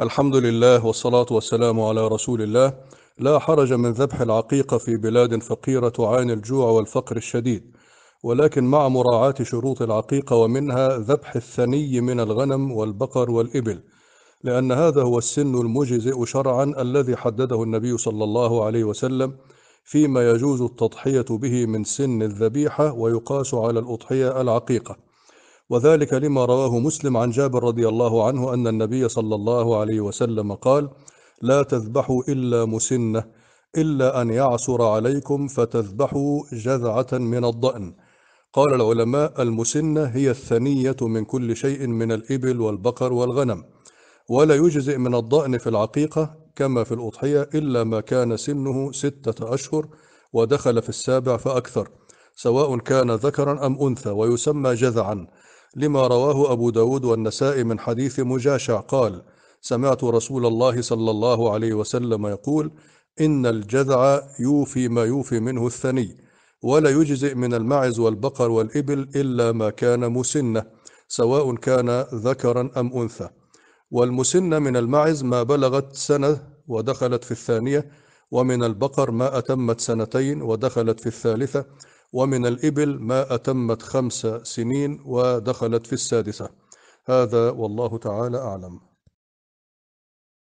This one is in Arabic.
الحمد لله والصلاة والسلام على رسول الله لا حرج من ذبح العقيقة في بلاد فقيرة تعاني الجوع والفقر الشديد ولكن مع مراعاة شروط العقيقة ومنها ذبح الثني من الغنم والبقر والإبل لأن هذا هو السن المجزئ شرعا الذي حدده النبي صلى الله عليه وسلم فيما يجوز التضحية به من سن الذبيحة ويقاس على الأضحية العقيقة وذلك لما رواه مسلم عن جابر رضي الله عنه أن النبي صلى الله عليه وسلم قال لا تذبحوا إلا مسنة إلا أن يعسر عليكم فتذبحوا جذعة من الضأن قال العلماء المسنة هي الثنية من كل شيء من الإبل والبقر والغنم ولا يجزئ من الضأن في العقيقة كما في الأضحية إلا ما كان سنه ستة أشهر ودخل في السابع فأكثر سواء كان ذكرا أم أنثى ويسمى جذعا لما رواه أبو داود والنسائي من حديث مجاشع قال سمعت رسول الله صلى الله عليه وسلم يقول إن الجذع يوفي ما يوفي منه الثني ولا يجزئ من المعز والبقر والإبل إلا ما كان مسنة سواء كان ذكرا أم أنثى والمسنة من المعز ما بلغت سنة ودخلت في الثانية ومن البقر ما أتمت سنتين ودخلت في الثالثة ومن الإبل ما أتمت خمس سنين ودخلت في السادسة هذا والله تعالى أعلم